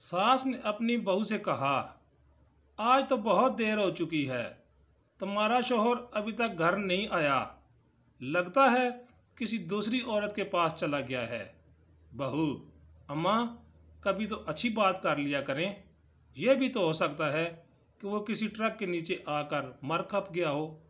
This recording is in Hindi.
सास ने अपनी बहू से कहा आज तो बहुत देर हो चुकी है तुम्हारा शोहर अभी तक घर नहीं आया लगता है किसी दूसरी औरत के पास चला गया है बहू अम्मा कभी तो अच्छी बात कर लिया करें यह भी तो हो सकता है कि वो किसी ट्रक के नीचे आकर मर खप गया हो